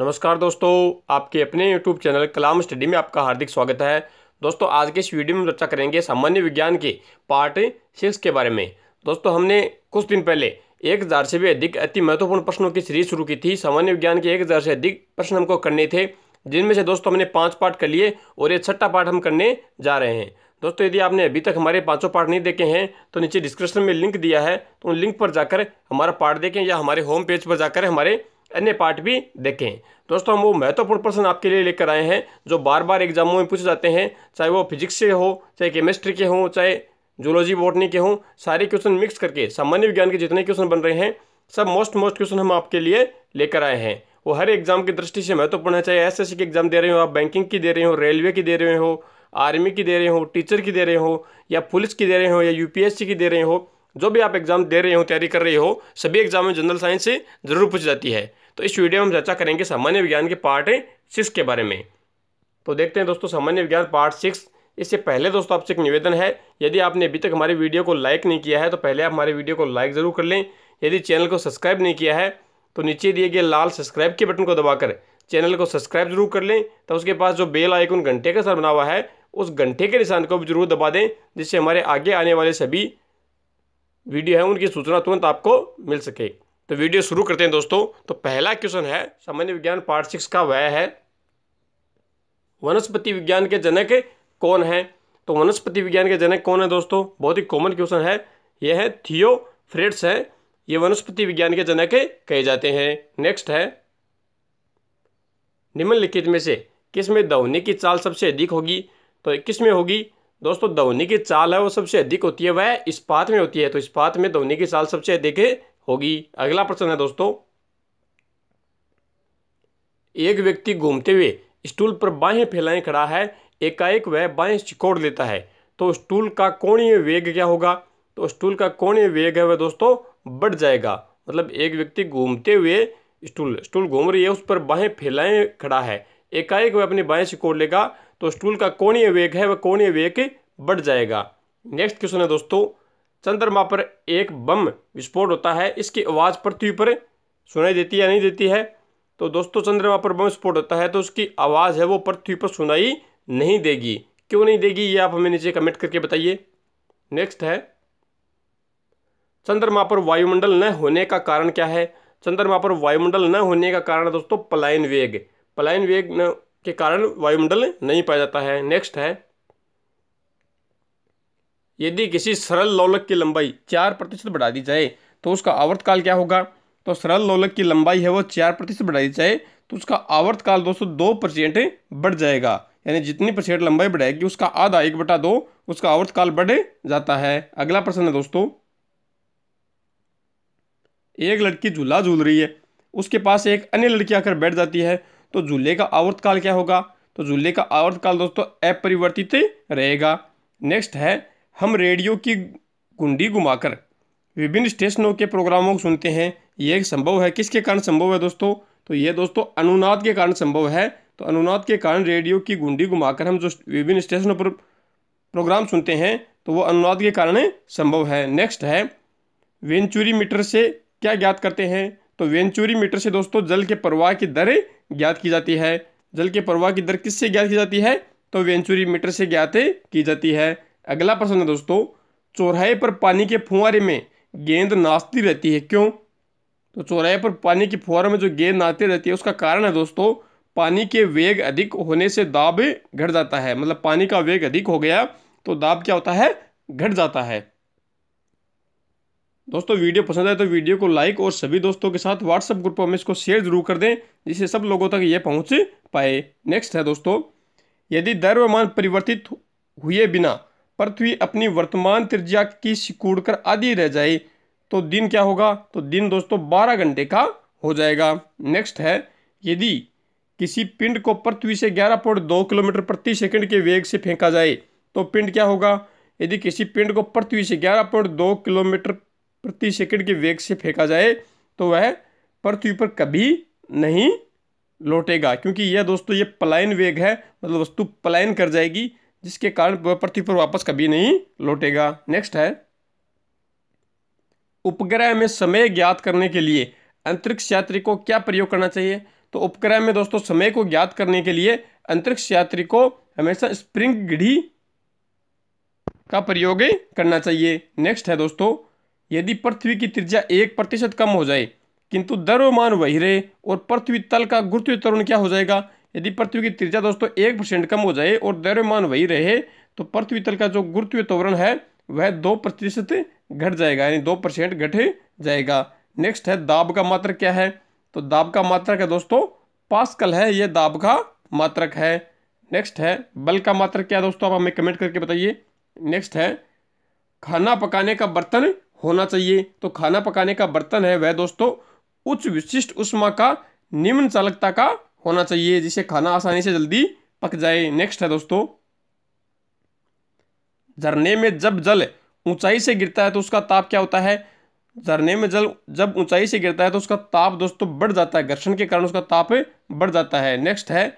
नमस्कार दोस्तों आपके अपने YouTube चैनल कलाम स्टडी में आपका हार्दिक स्वागत है दोस्तों आज के इस वीडियो में चर्चा करेंगे सामान्य विज्ञान के पार्ट सिक्स के बारे में दोस्तों हमने कुछ दिन पहले एक हज़ार से भी अधिक अति महत्वपूर्ण प्रश्नों की सीरीज शुरू की थी सामान्य विज्ञान के एक हज़ार से अधिक प्रश्न हमको करने थे जिनमें से दोस्तों हमने पाँच पार्ट कर लिए और ये छठा पार्ट हम करने जा रहे हैं दोस्तों यदि आपने अभी तक हमारे पाँचों पार्ट नहीं देखे हैं तो नीचे डिस्क्रिप्शन में लिंक दिया है तो उन लिंक पर जाकर हमारा पार्ट देखें या हमारे होम पेज पर जाकर हमारे अन्य पार्ट भी देखें दोस्तों हम वो महत्वपूर्ण प्रश्न आपके लिए लेकर आए हैं जो बार बार एग्जामों में पूछे जाते हैं चाहे वो फिजिक्स से हो चाहे केमिस्ट्री के हों चाहे जूलॉजी बोटनी के हों सारे क्वेश्चन मिक्स करके सामान्य विज्ञान के जितने क्वेश्चन बन रहे हैं सब मोस्ट मोस्ट क्वेश्चन हम आपके लिए लेकर आए हैं वो हर एग्जाम की दृष्टि से महत्वपूर्ण है चाहे एस की एग्जाम दे रहे हो आप बैंकिंग की दे रहे हो रेलवे की दे रहे हो आर्मी की दे रहे हो टीचर की दे रहे हो या पुलिस की दे रहे हो या यूपीएससी की दे रहे हो जो भी आप एग्ज़ाम दे रहे हो तैयारी कर रहे हो सभी एग्जाम में जनरल साइंस से ज़रूर पूछ जाती है तो इस वीडियो में हम चर्चा करेंगे सामान्य विज्ञान के पार्ट सिक्स के बारे में तो देखते हैं दोस्तों सामान्य विज्ञान पार्ट सिक्स इससे पहले दोस्तों आपसे एक निवेदन है यदि आपने अभी तक हमारी वीडियो को लाइक नहीं किया है तो पहले आप हमारे वीडियो को लाइक ज़रूर कर लें यदि चैनल को सब्सक्राइब नहीं किया है तो नीचे दिए गए लाल सब्सक्राइब के बटन को दबाकर चैनल को सब्सक्राइब जरूर कर लें तो उसके पास जो बेल आइकन घंटे का सर बना हुआ है उस घंटे के निशान को भी जरूर दबा दें जिससे हमारे आगे आने वाले सभी वीडियो है उनकी सूचना तुरंत आपको मिल सके तो वीडियो शुरू करते हैं दोस्तों तो पहला क्वेश्चन है सामान्य विज्ञान पार्ट सिक्स का वह है वनस्पति विज्ञान के जनक कौन है तो वनस्पति विज्ञान के जनक कौन है दोस्तों बहुत ही कॉमन क्वेश्चन है यह है थियो फ्रेड्स है ये वनस्पति विज्ञान के जनक कहे जाते हैं नेक्स्ट है निम्नलिखित में से किसमें में दौनी की चाल सबसे अधिक होगी तो किसमें होगी दोस्तों दवनी की चाल है वो सबसे अधिक होती है वह इस्पात में होती है तो इस्पात में दवनी की चाल सबसे अधिक होगी अगला प्रश्न है दोस्तों एक व्यक्ति घूमते हुए स्टूल पर बाहें फैलाएं खड़ा है एकाएक वह बाहें सिकोड़ लेता है तो स्टूल का कोणीय वेग क्या होगा तो स्टूल का कोणीय वेग है वह दोस्तों बढ़ जाएगा मतलब एक व्यक्ति घूमते हुए स्टूल स्टूल घूम रही है उस पर बाहें फैलाएं खड़ा है एकाएक वह अपनी बाहें सिकोड़ लेगा तो स्टूल का कोणीय वेग है वह कोणीय वेग बढ़ जाएगा नेक्स्ट क्वेश्चन है दोस्तों चंद्रमा पर एक बम विस्फोट होता है इसकी आवाज़ पृथ्वी पर सुनाई देती है या नहीं देती है तो दोस्तों चंद्रमा पर बम विस्फोट होता है तो उसकी आवाज़ है वो पृथ्वी पर सुनाई नहीं देगी क्यों नहीं देगी ये आप हमें नीचे कमेंट करके बताइए नेक्स्ट है चंद्रमा पर वायुमंडल न होने का कारण क्या है चंद्रमा पर वायुमंडल न होने का कारण दोस्तों पलायन वेग पलायन वेग न के कारण वायुमंडल नहीं पाया जाता है नेक्स्ट है यदि किसी सरल लोलक की लंबाई चार प्रतिशत बढ़ा दी जाए तो उसका आवर्तकाल क्या होगा तो सरल लोलक की लंबाई है वो चार प्रतिशत बढ़ा दी जाए तो उसका आवर्तकाल दोस्तों दो परसेंट बढ़ जाएगा यानी जितनी परसेंट लंबाई बढ़ाएगी उसका आधा एक बटा दो उसका आवर्तकाल बढ़ जाता है अगला प्रश्न है दोस्तों एक लड़की झूला झूल रही है उसके पास एक अन्य लड़की आकर बैठ जाती है तो झूले का आवर्तकाल क्या होगा तो झूले का आवर्तकाल दोस्तों अपरिवर्तित रहेगा नेक्स्ट है हम रेडियो की गुंडी घुमाकर विभिन्न स्टेशनों के प्रोग्रामों को सुनते हैं ये संभव है किसके कारण संभव है दोस्तों तो ये दोस्तों अनुनाद के कारण संभव है तो अनुनाद के कारण रेडियो की गुंडी घुमाकर हम जो विभिन्न स्टेशनों पर प्रोग्राम सुनते हैं तो वो अनुनाद के कारण संभव है नेक्स्ट है वेंचुरी मीटर से क्या ज्ञात करते हैं तो वेंचुरी मीटर से दोस्तों जल के प्रवाह की दर ज्ञात की जाती है जल के प्रवाह की दर किससे ज्ञात की जाती है तो वेंचुरी मीटर से ज्ञात की जाती है अगला प्रश्न है दोस्तों चौराहे पर पानी के फुहारे में गेंद नाचती रहती है क्यों तो चौराहे पर पानी के फुहारे में जो गेंद नाचती रहती है उसका कारण है दोस्तों पानी के वेग अधिक होने से दाब घट जाता है मतलब पानी का वेग अधिक हो गया तो दाब क्या होता है घट जाता है दोस्तों वीडियो पसंद आए तो वीडियो को लाइक और सभी दोस्तों के साथ व्हाट्सएप ग्रुप में इसको शेयर जरूर कर दें जिससे सब लोगों तक ये पहुंच पाए नेक्स्ट है दोस्तों यदि द्रव्यमान परिवर्तित हुए बिना पृथ्वी अपनी वर्तमान त्रिज्या की सिकुड़ कर आधी रह जाए तो दिन क्या होगा तो दिन दोस्तों बारह घंटे का हो जाएगा नेक्स्ट है यदि किसी पिंड को पृथ्वी से ग्यारह पॉइंट दो किलोमीटर प्रति सेकंड के वेग से फेंका जाए तो पिंड क्या होगा यदि किसी पिंड को पृथ्वी से ग्यारह पॉइंट दो किलोमीटर प्रति सेकंड के वेग से फेंका जाए तो वह पृथ्वी पर कभी नहीं लौटेगा क्योंकि यह दोस्तों ये पलायन वेग है मतलब वस्तु पलायन कर जाएगी जिसके कारण वह पृथ्वी पर वापस कभी नहीं लौटेगा नेक्स्ट है उपग्रह में समय ज्ञात करने के लिए अंतरिक्ष यात्री को क्या प्रयोग करना चाहिए तो उपग्रह में दोस्तों समय को ज्ञात करने के लिए अंतरिक्ष यात्री को हमेशा स्प्रिंग घड़ी का प्रयोग करना चाहिए नेक्स्ट है दोस्तों यदि पृथ्वी की त्रिज्या एक प्रतिशत कम हो जाए किंतु द्रव्यमान वही रहे और पृथ्वी तल का गुरुत्व त्वरण क्या हो जाएगा यदि पृथ्वी की त्रिज्या दोस्तों एक परसेंट कम हो जाए और द्रव्यमान वही रहे तो पृथ्वी तल का जो गुरुत्व त्वरण है वह दो प्रतिशत घट जाएगा यानी दो परसेंट घट जाएगा नेक्स्ट है दाब का मात्र क्या है तो दाब का मात्रक है दोस्तों पास्कल है यह दाब का मात्रक है नेक्स्ट है बल का मात्रक क्या है दोस्तों आप हमें कमेंट करके बताइए नेक्स्ट है खाना पकाने का बर्तन होना चाहिए तो खाना पकाने का बर्तन है वह दोस्तों उच्च विशिष्ट उष्मा का निम्न चालकता का होना चाहिए जिसे खाना आसानी से जल्दी पक जाए नेक्स्ट है दोस्तों झरने में जब जल ऊंचाई से गिरता है तो उसका ताप क्या होता है झरने में जल जब ऊंचाई से गिरता है तो उसका ताप दोस्तों बढ़ जाता है घर्षण के कारण उसका ताप बढ़ जाता है नेक्स्ट है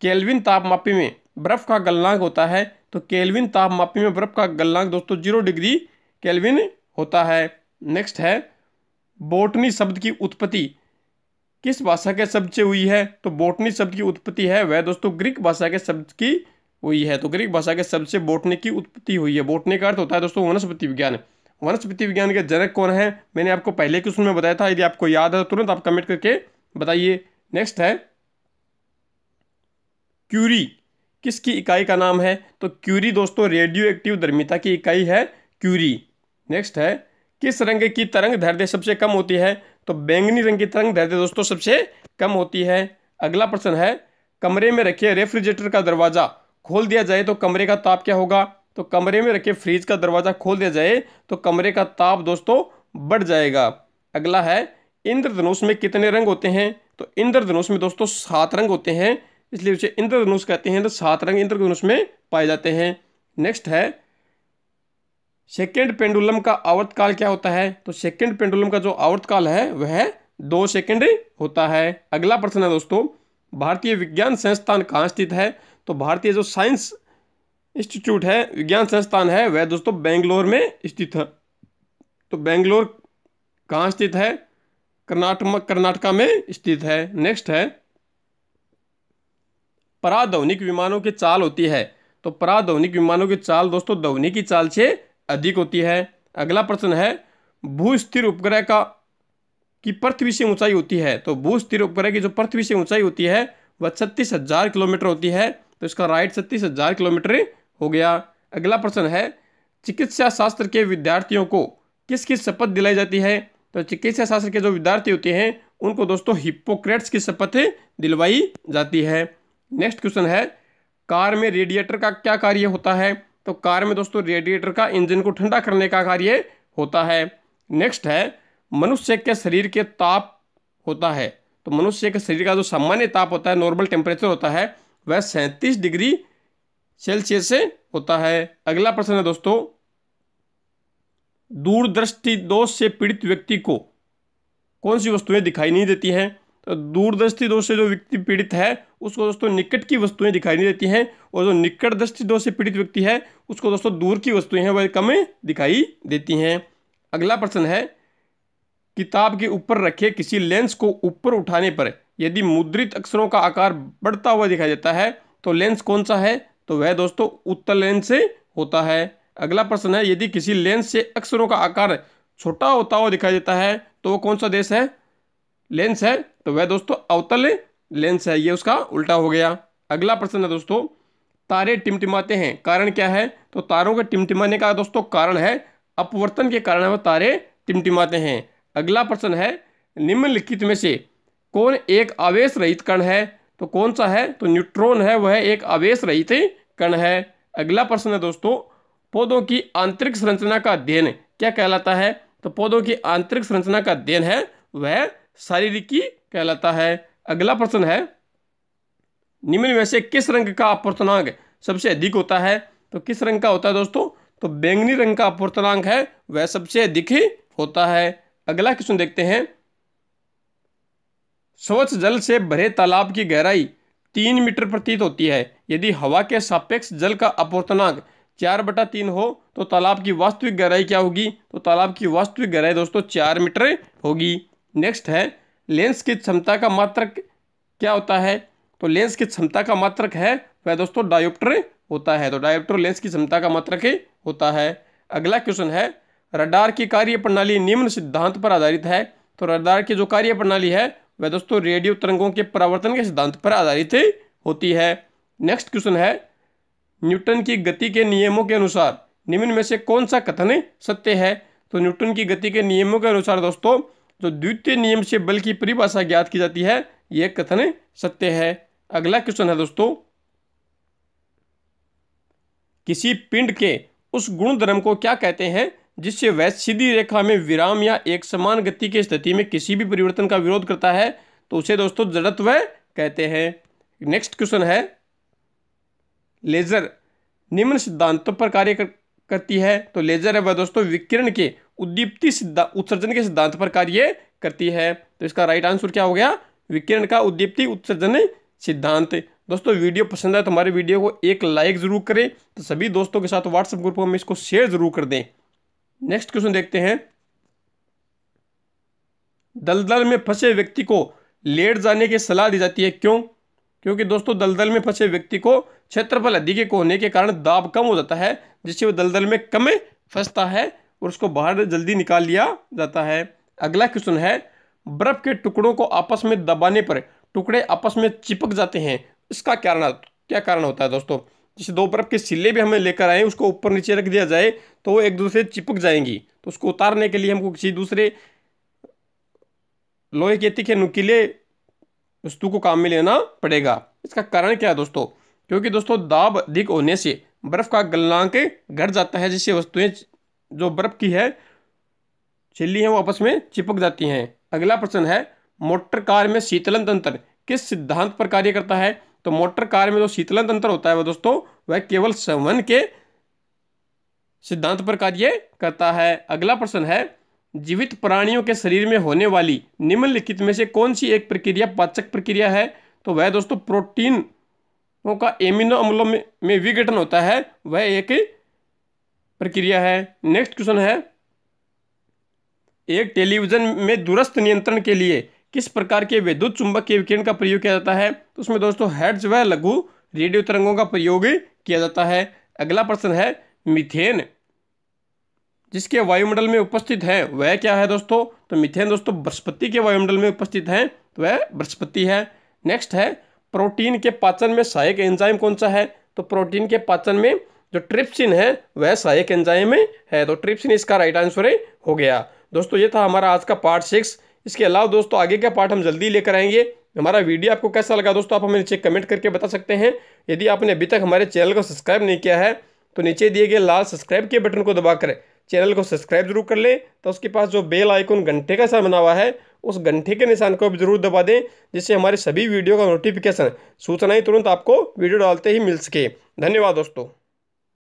केल्विन तापमापी में बर्फ का गलनांक होता है तो केल्विन तापमापी में बर्फ का गलनांक दोस्तों जीरो डिग्री केल्विन होता है नेक्स्ट है बोटनी शब्द की उत्पत्ति किस भाषा के शब्द से हुई है तो बोटनी शब्द की उत्पत्ति है वह दोस्तों ग्रीक भाषा के शब्द की हुई है तो ग्रीक भाषा के शब्द से बोटनी की उत्पत्ति हुई है बोटनी का अर्थ होता है दोस्तों वनस्पति विज्ञान वनस्पति विज्ञान के जनक कौन है मैंने आपको पहले क्वेश्चन में बताया था यदि आपको याद है तो तुरंत आप कमेंट करके बताइए नेक्स्ट है क्यूरी किसकी इकाई का नाम है तो क्यूरी दोस्तों रेडियो एक्टिव धर्मिता की इकाई है क्यूरी नेक्स्ट है किस रंग की तरंग धैर्य सबसे कम होती है तो बैंगनी रंग की तरंग धैर्य दोस्तों सबसे कम होती है अगला प्रश्न है कमरे में रखे रेफ्रिजरेटर का दरवाज़ा खोल दिया जाए तो कमरे का ताप क्या होगा तो कमरे में रखे फ्रिज का दरवाज़ा खोल दिया जाए तो कमरे का ताप दोस्तों बढ़ जाएगा अगला है इंद्रधनुष में कितने रंग होते हैं तो इंद्रधनुष में दोस्तों सात रंग होते हैं इसलिए उसे इंद्रधनुष कहते हैं तो सात रंग इंद्रधनुष में पाए जाते हैं नेक्स्ट है सेकेंड पेंडुलम का आवर्त काल क्या होता है तो सेकेंड पेंडुलम का जो आवर्तकाल है वह दो सेकेंड होता है अगला प्रश्न है दोस्तों भारतीय विज्ञान संस्थान कहाँ स्थित है तो भारतीय जो साइंस इंस्टीट्यूट है विज्ञान संस्थान है वह दोस्तों बेंगलोर में स्थित है तो बेंगलोर कहाँ स्थित है कर्नाटक कर्नाटका में स्थित है नेक्स्ट है पराधवनिक विमानों की चाल होती है तो पराधवनिक विमानों की चाल दोस्तों ध्वनि की चाल से अधिक होती है अगला प्रश्न है भूस्थिर उपग्रह का की पृथ्वी से ऊंचाई होती है तो भूस्थिर उपग्रह की जो पृथ्वी से ऊंचाई होती है वह छत्तीस हजार किलोमीटर होती है तो इसका राइट छत्तीस हजार किलोमीटर हो गया अगला प्रश्न है चिकित्सा शास्त्र के विद्यार्थियों को किस किस शपथ दिलाई जाती है तो चिकित्सा शास्त्र के जो विद्यार्थी होते हैं उनको दोस्तों हिप्पोक्रेट्स की शपथ दिलवाई जाती है नेक्स्ट क्वेश्चन है कार में रेडिएटर का क्या कार्य होता है तो कार में दोस्तों रेडिएटर का इंजन को ठंडा करने का कार्य होता है नेक्स्ट है मनुष्य के शरीर के ताप होता है तो मनुष्य के शरीर का जो सामान्य ताप होता है नॉर्मल टेम्परेचर होता है वह सैंतीस डिग्री सेल्सियस से होता है अगला प्रश्न है दोस्तों दूरदृष्टि दोष से पीड़ित व्यक्ति को कौन सी वस्तुएं दिखाई नहीं देती हैं दूरदृष्टि दोष से जो व्यक्ति पीड़ित है उसको दोस्तों निकट की वस्तुएं दिखाई नहीं देती हैं और जो निकट दृष्टि दोष से पीड़ित व्यक्ति है उसको दोस्तों दूर की वस्तुएं हैं वह कमें दिखाई देती हैं अगला प्रश्न है किताब के ऊपर रखे किसी लेंस को ऊपर उठाने पर यदि मुद्रित अक्षरों का आकार बढ़ता हुआ दिखाई देता है तो लेंस कौन सा है तो वह दोस्तों उत्तर लेंस से होता है अगला प्रश्न है यदि किसी लेंस से अक्षरों का आकार छोटा होता हुआ दिखाई देता है तो वो कौन सा देश है लेंस है तो वह दोस्तों अवतल लेंस है ये उसका उल्टा हो गया अगला प्रश्न है दोस्तों तारे टिमटिमाते हैं कारण क्या है तो तारों के टिमटिमाने का दोस्तों कारण है अपवर्तन के कारण वह तारे टिमटिमाते हैं अगला प्रश्न है निम्नलिखित में से कौन एक आवेश रहित कण है तो कौन सा है तो न्यूट्रॉन है वह एक आवेश रहित कण है अगला प्रश्न है दोस्तों पौधों की आंतरिक संरचना का अध्ययन क्या कहलाता है तो पौधों की आंतरिक संरचना का अध्ययन है वह शारीरिकी कहलाता है अगला प्रश्न है निम्न में से किस रंग का अपूर्तनांक सबसे अधिक होता है तो किस रंग का होता है दोस्तों तो बैंगनी रंग का अपूर्तनांक है वह सबसे अधिक ही होता है अगला क्वेश्चन देखते हैं स्वच्छ जल से भरे तालाब की गहराई तीन मीटर प्रतीत होती है यदि हवा के सापेक्ष जल का अपूर्तनांक चार बटा तीन हो तो तालाब की वास्तविक गहराई क्या होगी तो तालाब की वास्तविक गहराई दोस्तों चार मीटर होगी नेक्स्ट है लेंस की क्षमता का मात्रक क्या होता है तो लेंस की क्षमता का मात्रक है वह दोस्तों डायोप्टर होता है तो डायोप्टर लेंस की क्षमता का मात्रक ही होता है अगला क्वेश्चन है रडार की कार्य प्रणाली निम्न सिद्धांत पर आधारित है तो रडार की जो कार्य प्रणाली है वह दोस्तों रेडियो तरंगों के परावर्तन के सिद्धांत पर आधारित होती है नेक्स्ट क्वेश्चन है न्यूटन की गति के नियमों के अनुसार निम्न में से कौन सा कथन सत्य है तो न्यूटन की गति के नियमों के अनुसार दोस्तों जो तो द्वितीय नियम से बल की परिभाषा ज्ञात की जाती है यह कथन सत्य है अगला क्वेश्चन है दोस्तों किसी पिंड के उस गुण धर्म को क्या कहते हैं जिससे वह सीधी रेखा में विराम या एक समान गति की स्थिति में किसी भी परिवर्तन का विरोध करता है तो उसे दोस्तों जड़त्व कहते हैं नेक्स्ट क्वेश्चन है लेज़र निम्न सिद्धांतों पर कार्य कर, करती है तो लेज़र है वह दोस्तों विकिरण के उद्दीप्ति सिद्धांत उत्सर्जन के सिद्धांत पर कार्य करती है तो इसका राइट आंसर क्या हो गया विकिरण का उद्दीप्ति उत्सर्जन सिद्धांत दोस्तों वीडियो पसंद आए तो हमारे वीडियो को एक लाइक जरूर करें तो सभी दोस्तों के साथ व्हाट्सएप ग्रुप में इसको शेयर जरूर कर दें नेक्स्ट क्वेश्चन देखते हैं दलदल में फंसे व्यक्ति को लेट जाने की सलाह दी जाती है क्यों क्योंकि दोस्तों दलदल में फंसे व्यक्ति को क्षेत्रफल अधिक होने के कारण दाब कम हो जाता है जिससे वह दलदल में कम फंसता है और उसको बाहर जल्दी निकाल लिया जाता है अगला क्वेश्चन है बर्फ़ के टुकड़ों को आपस में दबाने पर टुकड़े आपस में चिपक जाते हैं इसका कारण क्या कारण होता है दोस्तों जैसे दो बर्फ़ के सिले भी हमें लेकर आए उसको ऊपर नीचे रख दिया जाए तो वो एक दूसरे चिपक जाएंगी तो उसको उतारने के लिए हमको किसी दूसरे लोहे के तिखे नुकीले वस्तु को काम में लेना पड़ेगा इसका कारण क्या है दोस्तों क्योंकि दोस्तों दाब अधिक होने से बर्फ़ का गलनांक घट जाता है जिससे वस्तुएं जो बर्फ़ की है झिल्ली है वो आपस में चिपक जाती हैं अगला प्रश्न है मोटर कार में शीतलन तंत्र किस सिद्धांत पर कार्य करता है तो मोटर कार में जो शीतलन तंत्र होता है वह दोस्तों वह केवल सवन के सिद्धांत पर कार्य करता है अगला प्रश्न है जीवित प्राणियों के शरीर में होने वाली निम्नलिखित में से कौन सी एक प्रक्रिया पाचक प्रक्रिया है तो वह दोस्तों प्रोटीन का एमिनो अम्लों में, में विघटन होता है वह एक प्रक्रिया है नेक्स्ट क्वेश्चन है एक टेलीविज़न में दूरस्थ नियंत्रण के लिए किस प्रकार के विद्युत चुंबक के विकिरण का प्रयोग किया जाता है तो उसमें दोस्तों हेड्स व लघु रेडियो तरंगों का प्रयोग किया जाता है अगला प्रश्न है मिथेन जिसके वायुमंडल में उपस्थित है वह क्या है दोस्तों तो मिथेन दोस्तों बृहस्पति के वायुमंडल में उपस्थित है तो वह बृहस्पति है नेक्स्ट है प्रोटीन के पाचन में सहायक एंजाइम कौन सा है तो प्रोटीन के पाचन में जो ट्रिप्सिन है वह सहायक एंजाइम में है तो ट्रिप्सिन इसका राइट आंसर है हो गया दोस्तों ये था हमारा आज का पार्ट सिक्स इसके अलावा दोस्तों आगे का पार्ट हम जल्दी लेकर आएंगे हमारा वीडियो आपको कैसा लगा दोस्तों आप हमें नीचे कमेंट करके बता सकते हैं यदि आपने अभी तक हमारे चैनल को सब्सक्राइब नहीं किया है तो नीचे दिए गए लाल सब्सक्राइब के बटन को दबाकर चैनल को सब्सक्राइब जरूर कर लें तो उसके पास जो बेल आइकन घंटे का सा बना हुआ है उस घंटे के निशान को भी जरूर दबा दें जिससे हमारे सभी वीडियो का नोटिफिकेशन सूचनाएं तुरंत आपको वीडियो डालते ही मिल सके धन्यवाद दोस्तों